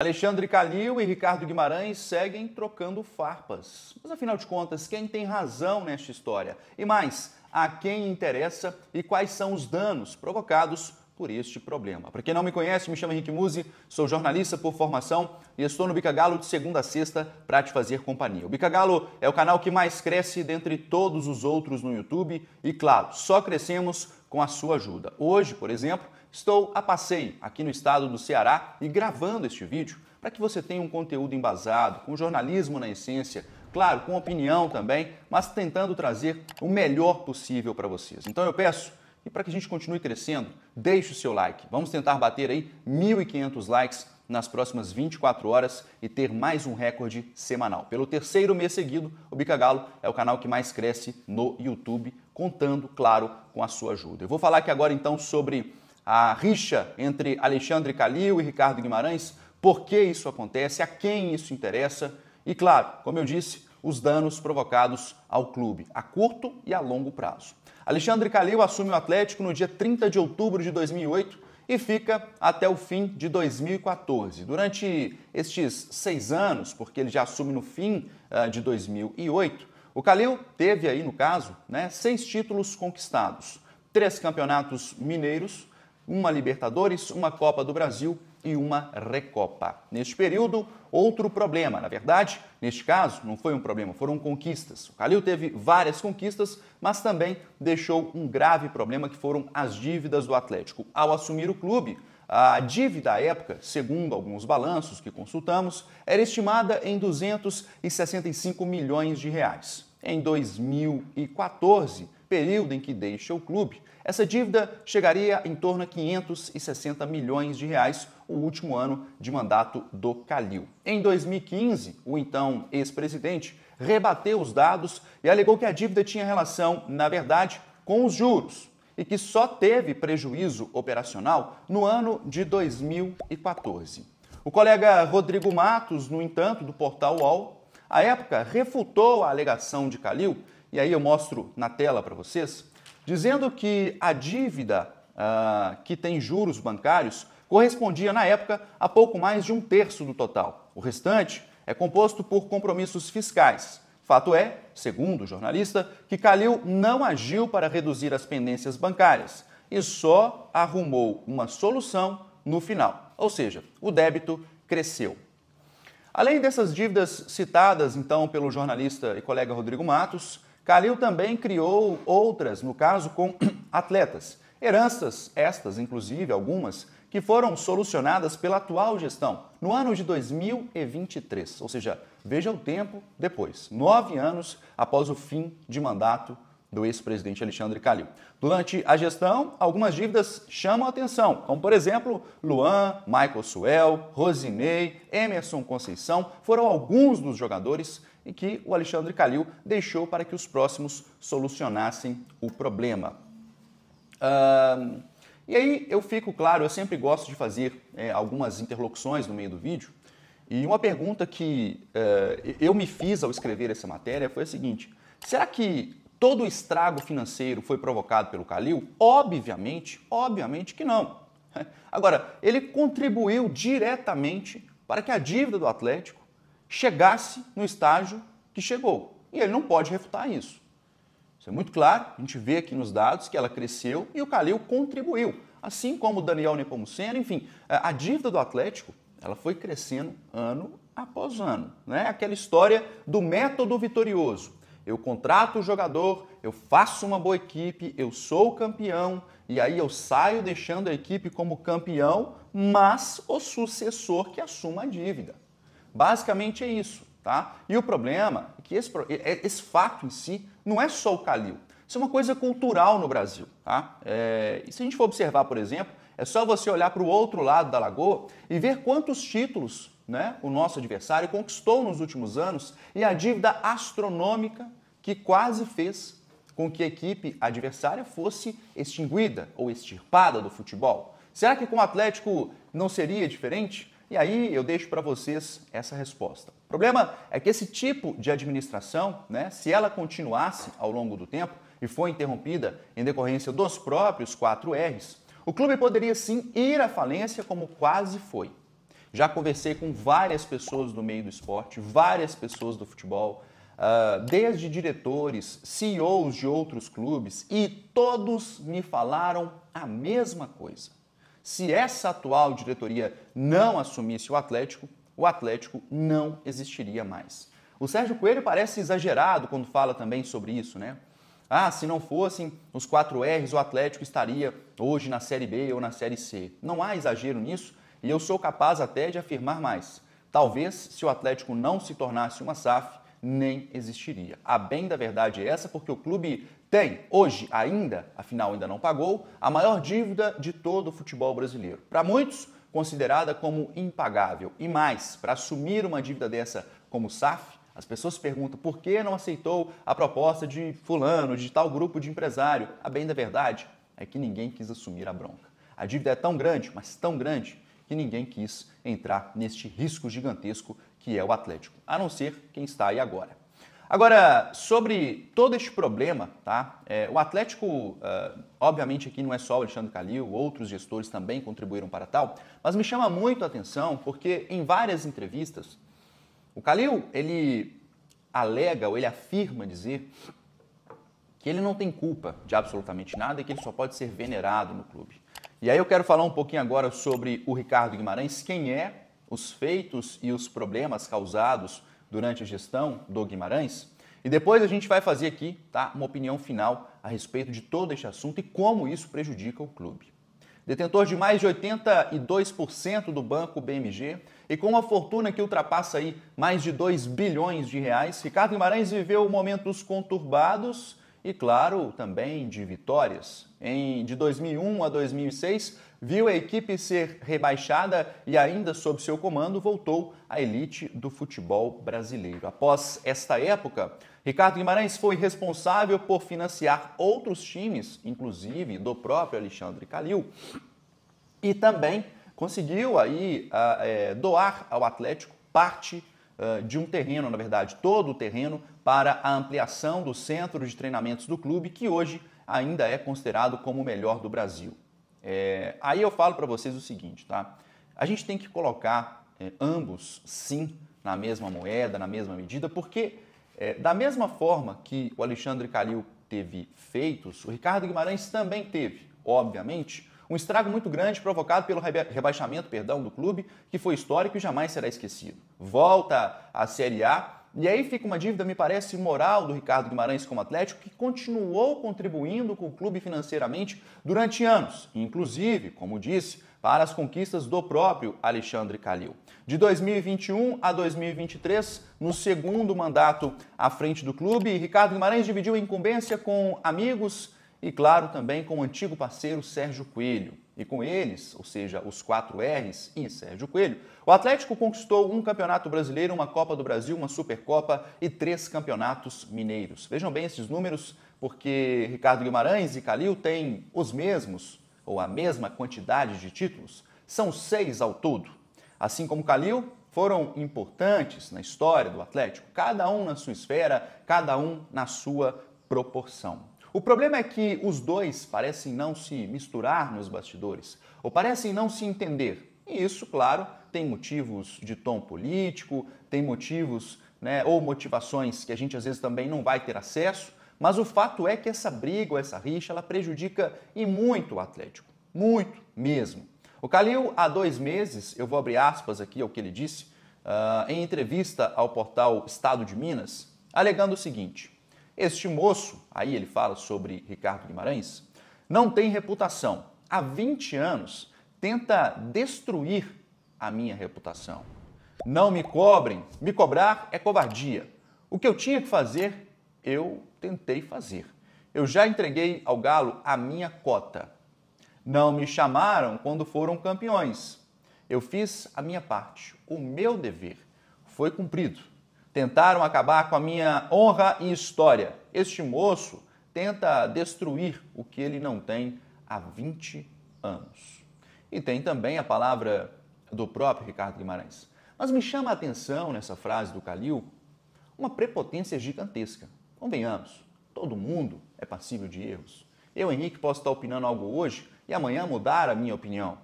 Alexandre Calil e Ricardo Guimarães seguem trocando farpas. Mas afinal de contas, quem tem razão nesta história? E mais, a quem interessa e quais são os danos provocados por este problema? Para quem não me conhece, me chamo Henrique Muse, sou jornalista por formação e estou no Bicagalo de segunda a sexta para te fazer companhia. O Bicagalo é o canal que mais cresce dentre todos os outros no YouTube e, claro, só crescemos com a sua ajuda. Hoje, por exemplo, Estou a passeio aqui no estado do Ceará e gravando este vídeo para que você tenha um conteúdo embasado, com jornalismo na essência, claro, com opinião também, mas tentando trazer o melhor possível para vocês. Então eu peço e para que a gente continue crescendo, deixe o seu like. Vamos tentar bater aí 1.500 likes nas próximas 24 horas e ter mais um recorde semanal. Pelo terceiro mês seguido, o Bica Galo é o canal que mais cresce no YouTube, contando, claro, com a sua ajuda. Eu vou falar aqui agora então sobre a rixa entre Alexandre Calil e Ricardo Guimarães, por que isso acontece, a quem isso interessa e, claro, como eu disse, os danos provocados ao clube, a curto e a longo prazo. Alexandre Calil assume o Atlético no dia 30 de outubro de 2008 e fica até o fim de 2014. Durante estes seis anos, porque ele já assume no fim ah, de 2008, o Calil teve aí, no caso, né, seis títulos conquistados, três campeonatos mineiros, uma Libertadores, uma Copa do Brasil e uma Recopa. Neste período, outro problema. Na verdade, neste caso, não foi um problema, foram conquistas. O Calil teve várias conquistas, mas também deixou um grave problema que foram as dívidas do Atlético. Ao assumir o clube, a dívida à época, segundo alguns balanços que consultamos, era estimada em 265 milhões de reais. Em 2014, período em que deixa o clube, essa dívida chegaria em torno a 560 milhões de reais, o último ano de mandato do Calil. Em 2015, o então ex-presidente rebateu os dados e alegou que a dívida tinha relação, na verdade, com os juros e que só teve prejuízo operacional no ano de 2014. O colega Rodrigo Matos, no entanto, do portal UOL, à época refutou a alegação de Calil e aí eu mostro na tela para vocês, dizendo que a dívida ah, que tem juros bancários correspondia na época a pouco mais de um terço do total. O restante é composto por compromissos fiscais. Fato é, segundo o jornalista, que Calil não agiu para reduzir as pendências bancárias e só arrumou uma solução no final, ou seja, o débito cresceu. Além dessas dívidas citadas então pelo jornalista e colega Rodrigo Matos, Calil também criou outras, no caso com atletas. Heranças, estas inclusive algumas, que foram solucionadas pela atual gestão no ano de 2023, ou seja, veja o tempo depois, nove anos após o fim de mandato do ex-presidente Alexandre Calil. Durante a gestão, algumas dívidas chamam a atenção, como por exemplo, Luan, Michael Suel, Rosinei, Emerson Conceição, foram alguns dos jogadores e que o Alexandre Calil deixou para que os próximos solucionassem o problema. e aí eu fico, claro, eu sempre gosto de fazer é, algumas interlocuções no meio do vídeo. E uma pergunta que é, eu me fiz ao escrever essa matéria foi a seguinte: será que todo o estrago financeiro foi provocado pelo Calil? Obviamente, obviamente que não. Agora, ele contribuiu diretamente para que a dívida do Atlético chegasse no estágio que chegou. E ele não pode refutar isso. Isso é muito claro, a gente vê aqui nos dados que ela cresceu e o Calil contribuiu, assim como o Daniel Nepomuceno, enfim, é, a dívida do Atlético, ela foi crescendo ano após ano, né? Aquela história do método vitorioso. Eu contrato o jogador, eu faço uma boa equipe, eu sou campeão e aí eu saio deixando a equipe como campeão, mas o sucessor que assuma a dívida. Basicamente é isso, tá? E o problema é que esse, é, é, esse fato em si não é só o Calil. Isso é uma coisa cultural no Brasil, tá? É, e se a gente for observar, por exemplo, é só você olhar para o outro lado da lagoa e ver quantos títulos né, o nosso adversário conquistou nos últimos anos e a dívida astronômica que quase fez com que a equipe adversária fosse extinguida ou extirpada do futebol. Será que com o Atlético não seria diferente? E aí eu deixo para vocês essa resposta. O problema é que esse tipo de administração, né, se ela continuasse ao longo do tempo e foi interrompida em decorrência dos próprios 4 R's, o clube poderia sim ir à falência como quase foi. Já conversei com várias pessoas do meio do esporte, várias pessoas do futebol, ah, desde diretores, CEOs de outros clubes, e todos me falaram a mesma coisa. Se essa atual diretoria não assumisse o Atlético, o Atlético não existiria mais. O Sérgio Coelho parece exagerado quando fala também sobre isso, né? Ah, se não fossem os quatro R's, o Atlético estaria hoje na Série B ou na Série C. Não há exagero nisso e eu sou capaz até de afirmar mais. Talvez, se o Atlético não se tornasse uma SAF, nem existiria. A bem da verdade é essa, porque o clube tem, hoje ainda, afinal ainda não pagou, a maior dívida de todo o futebol brasileiro. Para muitos, considerada como impagável. E mais, para assumir uma dívida dessa como SAF, as pessoas perguntam por que não aceitou a proposta de fulano, de tal grupo de empresário. A bem da verdade é que ninguém quis assumir a bronca. A dívida é tão grande, mas tão grande, que ninguém quis entrar neste risco gigantesco que é o Atlético, a não ser quem está aí agora. Agora, sobre todo este problema, tá? É, o Atlético, uh, obviamente aqui não é só o Alexandre Calil, outros gestores também contribuíram para tal, mas me chama muito a atenção porque em várias entrevistas, o Calil, ele alega ou ele afirma dizer que ele não tem culpa de absolutamente nada e que ele só pode ser venerado no clube. E aí eu quero falar um pouquinho agora sobre o Ricardo Guimarães, quem é os feitos e os problemas causados durante a gestão do Guimarães. E depois a gente vai fazer aqui tá, uma opinião final a respeito de todo este assunto e como isso prejudica o clube. Detentor de mais de 82% do banco BMG e com uma fortuna que ultrapassa aí mais de 2 bilhões de reais, Ricardo Guimarães viveu momentos conturbados e, claro, também de vitórias. Em, de 2001 a 2006, viu a equipe ser rebaixada e, ainda sob seu comando, voltou à elite do futebol brasileiro. Após esta época, Ricardo Guimarães foi responsável por financiar outros times, inclusive do próprio Alexandre Calil, e também conseguiu aí é, doar ao Atlético parte de um terreno, na verdade, todo o terreno, para a ampliação do centro de treinamentos do clube, que hoje ainda é considerado como o melhor do Brasil. É, aí eu falo para vocês o seguinte, tá? A gente tem que colocar é, ambos, sim, na mesma moeda, na mesma medida, porque é, da mesma forma que o Alexandre Calil teve feitos, o Ricardo Guimarães também teve, obviamente, um estrago muito grande provocado pelo rebaixamento perdão, do clube, que foi histórico e jamais será esquecido. Volta à Série A e aí fica uma dívida, me parece, moral do Ricardo Guimarães como Atlético, que continuou contribuindo com o clube financeiramente durante anos, inclusive, como disse, para as conquistas do próprio Alexandre Calil. De 2021 a 2023, no segundo mandato à frente do clube, Ricardo Guimarães dividiu a incumbência com amigos, e, claro, também com o antigo parceiro Sérgio Coelho. E com eles, ou seja, os quatro R's e Sérgio Coelho, o Atlético conquistou um Campeonato Brasileiro, uma Copa do Brasil, uma Supercopa e três campeonatos mineiros. Vejam bem esses números, porque Ricardo Guimarães e Calil têm os mesmos, ou a mesma quantidade de títulos. São seis ao todo. Assim como Calil, foram importantes na história do Atlético, cada um na sua esfera, cada um na sua proporção. O problema é que os dois parecem não se misturar nos bastidores, ou parecem não se entender. E isso, claro, tem motivos de tom político, tem motivos né, ou motivações que a gente às vezes também não vai ter acesso, mas o fato é que essa briga ou essa rixa ela prejudica e muito o Atlético. Muito mesmo. O Calil, há dois meses, eu vou abrir aspas aqui ao que ele disse, uh, em entrevista ao portal Estado de Minas, alegando o seguinte. Este moço, aí ele fala sobre Ricardo Guimarães, não tem reputação. Há 20 anos tenta destruir a minha reputação. Não me cobrem, me cobrar é covardia. O que eu tinha que fazer, eu tentei fazer. Eu já entreguei ao Galo a minha cota. Não me chamaram quando foram campeões. Eu fiz a minha parte, o meu dever foi cumprido. Tentaram acabar com a minha honra e história. Este moço tenta destruir o que ele não tem há 20 anos. E tem também a palavra do próprio Ricardo Guimarães. Mas me chama a atenção nessa frase do Calil uma prepotência gigantesca. Convenhamos, todo mundo é passível de erros. Eu, Henrique, posso estar opinando algo hoje e amanhã mudar a minha opinião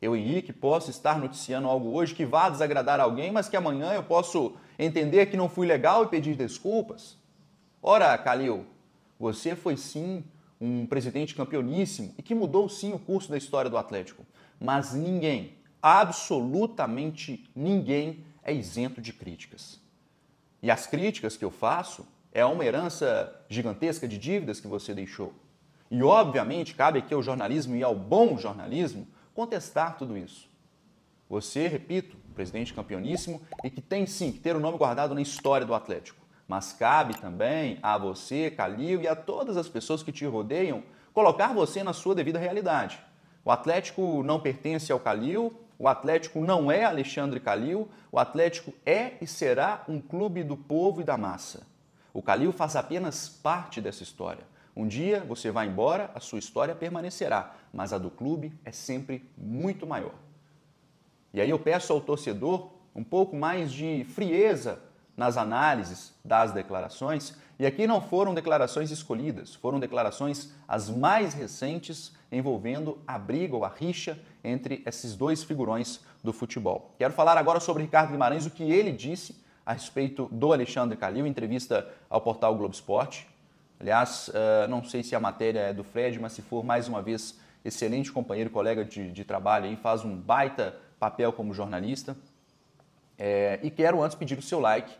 eu, Henrique, posso estar noticiando algo hoje que vá desagradar alguém, mas que amanhã eu posso entender que não fui legal e pedir desculpas? Ora, Calil, você foi sim um presidente campeoníssimo e que mudou sim o curso da história do Atlético. Mas ninguém, absolutamente ninguém, é isento de críticas. E as críticas que eu faço é uma herança gigantesca de dívidas que você deixou. E obviamente cabe aqui ao jornalismo e ao bom jornalismo contestar tudo isso. Você, repito, presidente campeoníssimo e que tem sim que ter o um nome guardado na história do Atlético. Mas cabe também a você, Calil, e a todas as pessoas que te rodeiam colocar você na sua devida realidade. O Atlético não pertence ao Calil, o Atlético não é Alexandre Calil, o Atlético é e será um clube do povo e da massa. O Calil faz apenas parte dessa história. Um dia você vai embora, a sua história permanecerá, mas a do clube é sempre muito maior. E aí eu peço ao torcedor um pouco mais de frieza nas análises das declarações, e aqui não foram declarações escolhidas, foram declarações as mais recentes envolvendo a briga ou a rixa entre esses dois figurões do futebol. Quero falar agora sobre Ricardo Guimarães, o que ele disse a respeito do Alexandre Calil, em entrevista ao portal Globo Esporte. Aliás, eh, não sei se a matéria é do Fred, mas se for mais uma vez excelente companheiro, colega de, de trabalho, aí, faz um baita papel como jornalista. É, e quero antes pedir o seu like,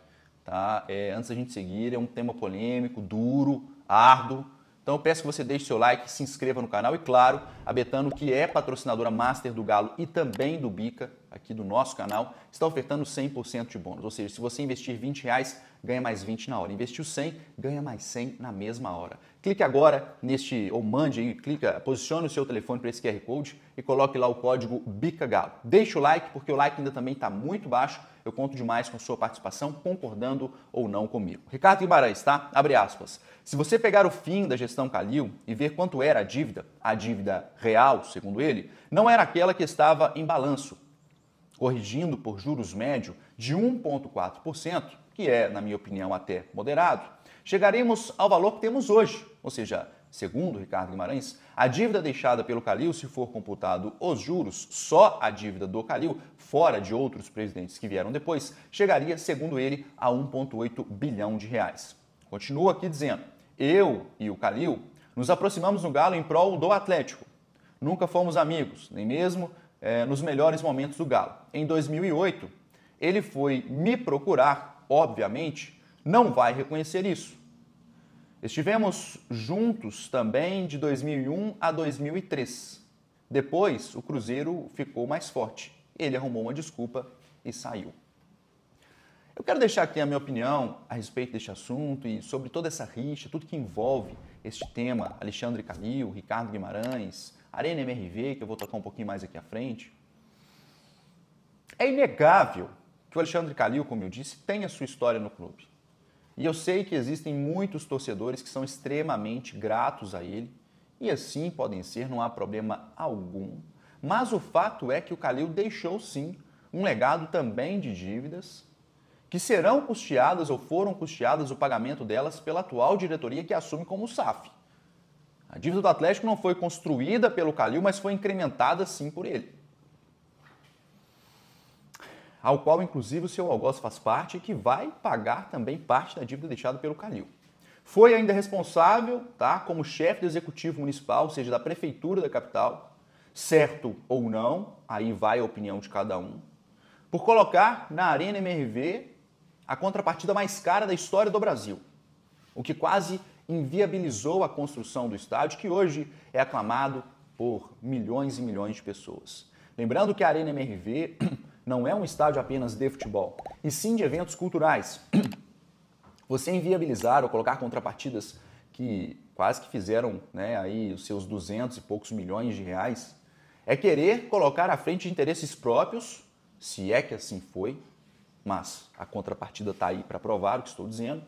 tá? É, antes da gente seguir, é um tema polêmico, duro, árduo. Então eu peço que você deixe seu like, se inscreva no canal e, claro, a Betano, que é patrocinadora master do Galo e também do Bica, aqui do nosso canal, está ofertando 100% de bônus. Ou seja, se você investir 20 reais, ganha mais 20 na hora. Investiu 100, ganha mais 100 na mesma hora. Clique agora neste, ou mande aí, clica, posicione o seu telefone para esse QR Code e coloque lá o código BICAGALO. Deixe o like, porque o like ainda também está muito baixo. Eu conto demais com sua participação, concordando ou não comigo. Ricardo Guimarães, tá? Abre aspas. Se você pegar o fim da gestão Calil e ver quanto era a dívida, a dívida real, segundo ele, não era aquela que estava em balanço corrigindo por juros médio de 1,4%, que é, na minha opinião, até moderado, chegaremos ao valor que temos hoje, ou seja, Segundo Ricardo Guimarães, a dívida deixada pelo Calil, se for computado os juros, só a dívida do Calil, fora de outros presidentes que vieram depois, chegaria, segundo ele, a 1,8 bilhão de reais. Continua aqui dizendo: eu e o Calil nos aproximamos no Galo em prol do Atlético. Nunca fomos amigos, nem mesmo é, nos melhores momentos do Galo. Em 2008, ele foi me procurar, obviamente, não vai reconhecer isso. Estivemos juntos também de 2001 a 2003. Depois, o Cruzeiro ficou mais forte. Ele arrumou uma desculpa e saiu. Eu quero deixar aqui a minha opinião a respeito deste assunto e sobre toda essa rixa, tudo que envolve este tema, Alexandre Calil, Ricardo Guimarães, Arena MRV, que eu vou tocar um pouquinho mais aqui à frente. É inegável que o Alexandre Calil, como eu disse, tem a sua história no clube. E eu sei que existem muitos torcedores que são extremamente gratos a ele, e assim podem ser, não há problema algum. Mas o fato é que o Calil deixou sim um legado também de dívidas que serão custeadas ou foram custeadas o pagamento delas pela atual diretoria que assume como SAF. A dívida do Atlético não foi construída pelo Calil, mas foi incrementada sim por ele. Ao qual, inclusive, o seu Algoz faz parte e que vai pagar também parte da dívida deixada pelo Calil. Foi ainda responsável, tá, como chefe do executivo municipal, ou seja, da prefeitura da capital, certo ou não, aí vai a opinião de cada um, por colocar na Arena MRV a contrapartida mais cara da história do Brasil, o que quase inviabilizou a construção do estádio, que hoje é aclamado por milhões e milhões de pessoas. Lembrando que a Arena MRV não é um estádio apenas de futebol, e sim de eventos culturais. Você inviabilizar ou colocar contrapartidas que quase que fizeram né, aí os seus 200 e poucos milhões de reais, é querer colocar à frente interesses próprios, se é que assim foi, mas a contrapartida está aí para provar o que estou dizendo,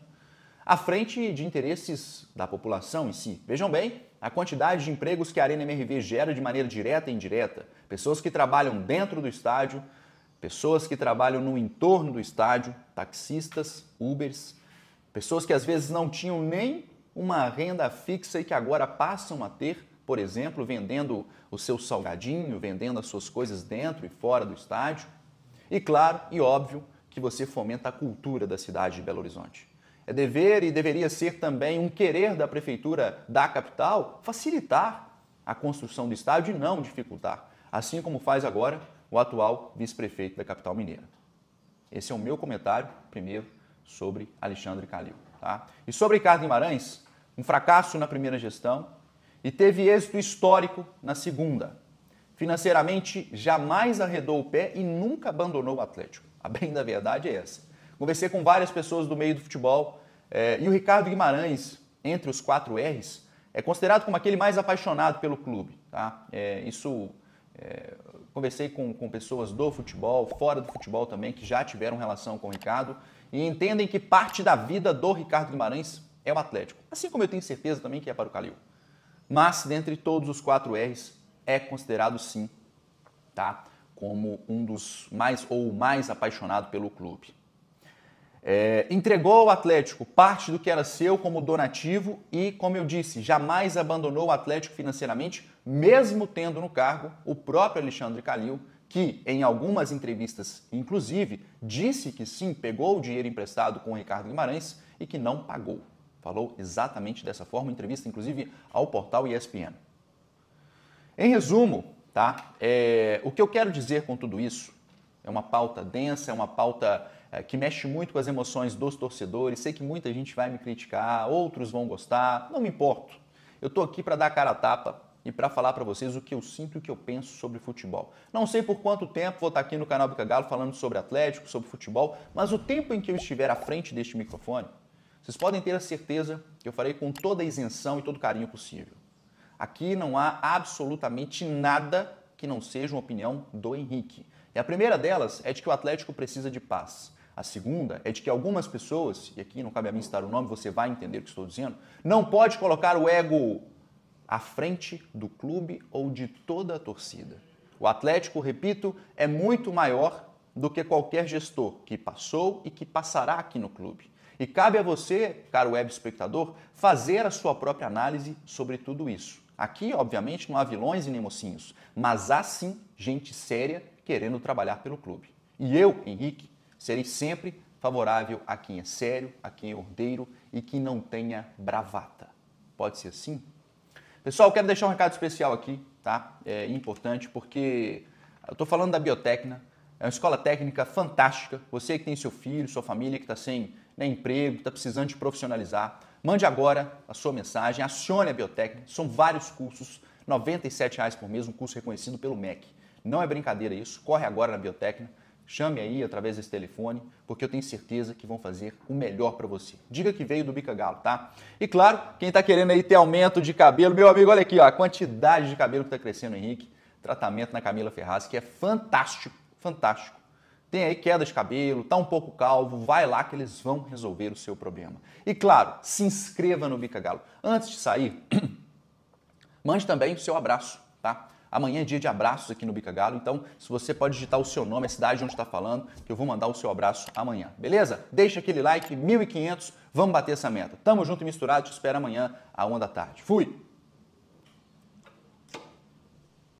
à frente de interesses da população em si. Vejam bem a quantidade de empregos que a Arena MRV gera de maneira direta e indireta. Pessoas que trabalham dentro do estádio, pessoas que trabalham no entorno do estádio, taxistas, Ubers, pessoas que às vezes não tinham nem uma renda fixa e que agora passam a ter, por exemplo, vendendo o seu salgadinho, vendendo as suas coisas dentro e fora do estádio. E claro e óbvio que você fomenta a cultura da cidade de Belo Horizonte é dever e deveria ser também um querer da prefeitura da capital facilitar a construção do estádio e não dificultar, assim como faz agora o atual vice-prefeito da capital mineira. Esse é o meu comentário primeiro sobre Alexandre Calil. Tá? E sobre Ricardo Guimarães, um fracasso na primeira gestão e teve êxito histórico na segunda. Financeiramente, jamais arredou o pé e nunca abandonou o Atlético. A bem da verdade é essa. Conversei com várias pessoas do meio do futebol. É, e o Ricardo Guimarães, entre os quatro R's, é considerado como aquele mais apaixonado pelo clube. Tá? É, isso é, conversei com, com pessoas do futebol, fora do futebol também, que já tiveram relação com o Ricardo e entendem que parte da vida do Ricardo Guimarães é o Atlético. Assim como eu tenho certeza também que é para o Calil. Mas, dentre todos os quatro R's, é considerado sim, tá? Como um dos mais ou mais apaixonado pelo clube. É, entregou ao Atlético parte do que era seu como donativo e, como eu disse, jamais abandonou o Atlético financeiramente, mesmo tendo no cargo o próprio Alexandre Calil, que em algumas entrevistas, inclusive, disse que sim, pegou o dinheiro emprestado com o Ricardo Guimarães e que não pagou. Falou exatamente dessa forma, entrevista inclusive ao portal ESPN. Em resumo, tá? É, o que eu quero dizer com tudo isso é uma pauta densa, é uma pauta é, que mexe muito com as emoções dos torcedores. Sei que muita gente vai me criticar, outros vão gostar, não me importo. Eu estou aqui para dar a cara a tapa e para falar para vocês o que eu sinto e o que eu penso sobre futebol. Não sei por quanto tempo vou estar tá aqui no canal Bica Galo falando sobre Atlético, sobre futebol, mas o tempo em que eu estiver à frente deste microfone, vocês podem ter a certeza que eu farei com toda a isenção e todo o carinho possível. Aqui não há absolutamente nada que não seja uma opinião do Henrique. E a primeira delas é de que o Atlético precisa de paz. A segunda é de que algumas pessoas, e aqui não cabe a mim citar o nome, você vai entender o que estou dizendo, não pode colocar o ego à frente do clube ou de toda a torcida. O Atlético, repito, é muito maior do que qualquer gestor que passou e que passará aqui no clube. E cabe a você, caro web espectador, fazer a sua própria análise sobre tudo isso. Aqui, obviamente, não há vilões e nem mocinhos, mas há sim gente séria querendo trabalhar pelo clube. E eu, Henrique, Serei sempre favorável a quem é sério, a quem é ordeiro e que não tenha bravata. Pode ser assim? Pessoal, quero deixar um recado especial aqui, tá? É importante porque eu estou falando da Biotecna, é uma escola técnica fantástica. Você que tem seu filho, sua família que está sem né, emprego, está precisando de profissionalizar, mande agora a sua mensagem, acione a Biotecna. São vários cursos, R$ reais por mês, um curso reconhecido pelo MEC. Não é brincadeira isso, corre agora na Biotecna. Chame aí através desse telefone, porque eu tenho certeza que vão fazer o melhor para você. Diga que veio do Bica Galo, tá? E claro, quem está querendo aí ter aumento de cabelo, meu amigo, olha aqui, ó, a quantidade de cabelo que está crescendo, Henrique. Tratamento na Camila Ferraz, que é fantástico, fantástico. Tem aí queda de cabelo, tá um pouco calvo, vai lá que eles vão resolver o seu problema. E claro, se inscreva no Bica Galo. Antes de sair, mande também o seu abraço, tá? Amanhã é dia de abraços aqui no Bica Galo, então se você pode digitar o seu nome, a cidade onde está falando, que eu vou mandar o seu abraço amanhã, beleza? Deixa aquele like, 1.500, vamos bater essa meta. Tamo junto e misturado, te espero amanhã, a 1 da tarde. Fui!